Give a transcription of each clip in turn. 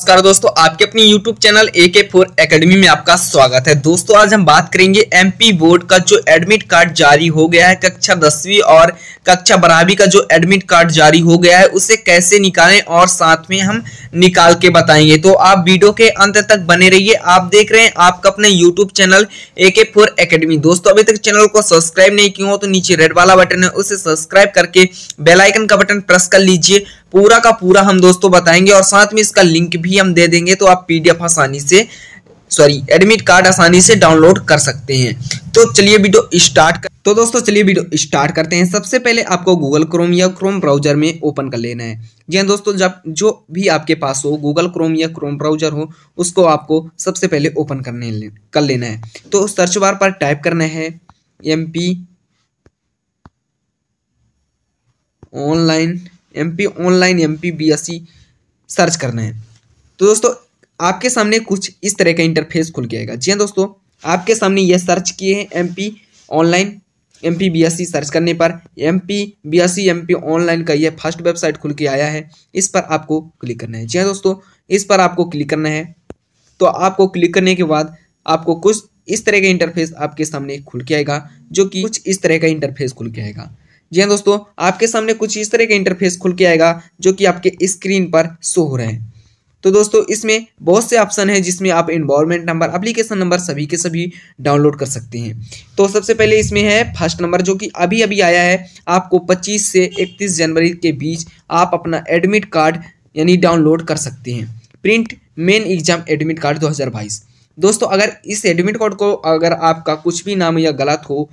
नमस्कार दोस्तों आपके अपने YouTube चैनल ए के फोर अकेडमी में आपका स्वागत है दोस्तों आज हम बात करेंगे पी बोर्ड का जो एडमिट कार्ड जारी हो गया है कक्षा दसवीं और कक्षा बारहवीं का जो एडमिट कार्ड जारी हो गया है उसे कैसे निकालें और साथ में हम निकाल के बताएंगे तो आप वीडियो के अंत तक बने रहिए आप देख रहे हैं आपका अपने यूट्यूब चैनल ए के फोर अकेडमी दोस्तों अभी तक चैनल को सब्सक्राइब नहीं किया हो तो नीचे रेड वाला बटन है उसे सब्सक्राइब करके बेलाइकन का बटन प्रेस कर लीजिए पूरा का पूरा हम दोस्तों बताएंगे और साथ में इसका लिंक भी भी हम दे देंगे तो आप पीडीएफ आसानी से सॉरी एडमिट कार्ड आसानी से डाउनलोड कर सकते हैं तो चलिए वीडियो स्टार्ट कर तो दोस्तों चलिए वीडियो स्टार्ट करते हैं सबसे पहले आपको गूगल क्रोम या क्रोम ब्राउजर में ओपन कर लेना है जी हाँ दोस्तों जब जो भी आपके पास हो गूगल क्रोम या क्रोम ब्राउजर हो उसको आपको सबसे पहले ओपन करने ले, कर लेना है तो सर्च बार पर टाइप करना है M online M online M P search करना है तो दोस्तों आपके सामने कुछ इस तरह का इंटरफेस खुल के आएगा जी हाँ दोस्तों आपके सामने ये सर्च किए हैं M P online M P B S C search करने पर M P B S C M P online का यह फर्स्ट वेबसाइट खुल के आया है इस पर आपको क्लिक करना है जी हाँ दोस्तों इस पर आपको क्लिक करना है तो आपको क्लिक करने के बाद आपको कुछ इस तरह का इंटरफेस आपके सामने खुल के आएगा जो कि कुछ इस तरह का इंटरफेस खुल के आएगा जी हाँ दोस्तों आपके सामने कुछ इस तरह का इंटरफेस खुल के आएगा जो कि आपके स्क्रीन पर शो हो रहे हैं तो दोस्तों इसमें बहुत से ऑप्शन है जिसमें आप इन्वॉलमेंट नंबर अप्लीकेशन नंबर सभी के सभी डाउनलोड कर सकते हैं तो सबसे पहले इसमें है फर्स्ट नंबर जो कि अभी अभी आया है आपको पच्चीस से इकतीस जनवरी के बीच आप अपना एडमिट कार्ड यानी डाउनलोड कर सकते हैं print main exam admit card 2022 दोस्तों अगर इस एडमिट कार्ड को अगर आपका कुछ भी नाम या गलत हो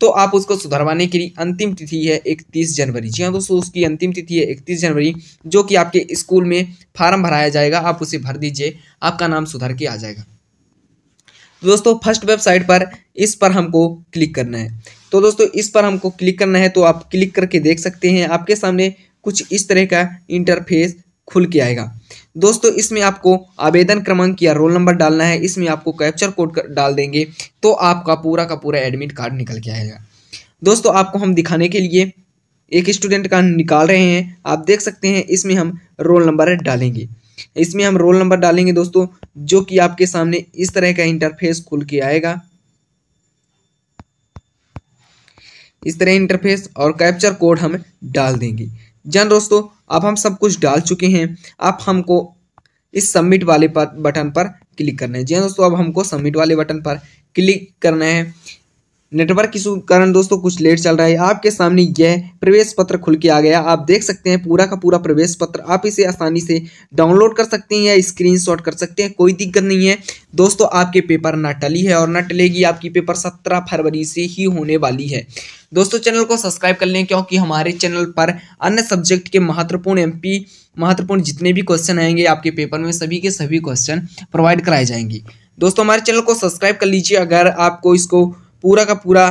तो आप उसको सुधरवाने के लिए अंतिम तिथि है इकतीस जनवरी जी हाँ दोस्तों उसकी अंतिम तिथि है इकतीस जनवरी जो कि आपके स्कूल में फार्म भराया जाएगा आप उसे भर दीजिए आपका नाम सुधर के आ जाएगा दोस्तों फर्स्ट वेबसाइट पर इस पर हमको क्लिक करना है तो दोस्तों इस पर हमको क्लिक करना है तो आप क्लिक करके देख सकते हैं आपके सामने कुछ इस तरह का इंटरफेस खुल के आएगा दोस्तों इसमें आपको आवेदन क्रमांक या रोल नंबर डालना है इसमें आपको कैप्चर कोड डाल देंगे तो आपका पूरा का पूरा एडमिट कार्ड निकल के आएगा दोस्तों आपको हम दिखाने के लिए एक स्टूडेंट का निकाल रहे हैं आप देख सकते हैं इसमें हम रोल नंबर डालेंगे इसमें हम रोल नंबर डालेंगे दोस्तों जो कि आपके सामने इस तरह का इंटरफेस खुल के आएगा इस तरह इंटरफेस और कैप्चर कोड हम डाल देंगे जन दोस्तों अब हम सब कुछ डाल चुके हैं अब हमको इस सबमिट वाले बटन पर क्लिक करना है जी हाँ दोस्तों अब हमको सबमिट वाले बटन पर क्लिक करना है नेटवर्क इशू कारण दोस्तों कुछ लेट चल रहा है आपके सामने यह प्रवेश पत्र खुल के आ गया आप देख सकते हैं पूरा का पूरा प्रवेश पत्र आप इसे आसानी से डाउनलोड कर सकते हैं या स्क्रीनशॉट कर सकते हैं कोई दिक्कत नहीं है दोस्तों आपके पेपर ना टली है और ना टलेगी आपकी पेपर सत्रह फरवरी से ही होने वाली है दोस्तों चैनल को सब्सक्राइब कर लें क्योंकि हमारे चैनल पर अन्य सब्जेक्ट के महत्वपूर्ण एम महत्वपूर्ण जितने भी क्वेश्चन आएंगे आपके पेपर में सभी के सभी क्वेश्चन प्रोवाइड कराए जाएंगे दोस्तों हमारे चैनल को सब्सक्राइब कर लीजिए अगर आपको इसको पूरा का पूरा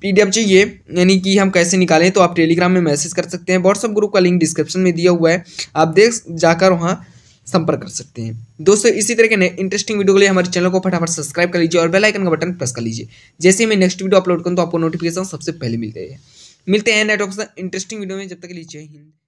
पीडीएफ चाहिए यानी कि हम कैसे निकालें तो आप टेलीग्राम में मैसेज कर सकते हैं व्हाट्सअप ग्रुप का लिंक डिस्क्रिप्शन में दिया हुआ है आप देख जाकर वहाँ संपर्क कर सकते हैं दोस्तों इसी तरह के नए इंटरेस्टिंग वीडियो के लिए हमारे चैनल को फटाफट सब्सक्राइब कर लीजिए और बेल आइकन का बटन प्रेस कर लीजिए जैसे ही मैं नेक्स्ट वीडियो अपलोड करूँ तो आपको नोटिफिकेशन सबसे पहले मिल हैं मिलते हैं नेटवर्क इंटरेस्टिंग वीडियो में जब तक लीजिए हिंद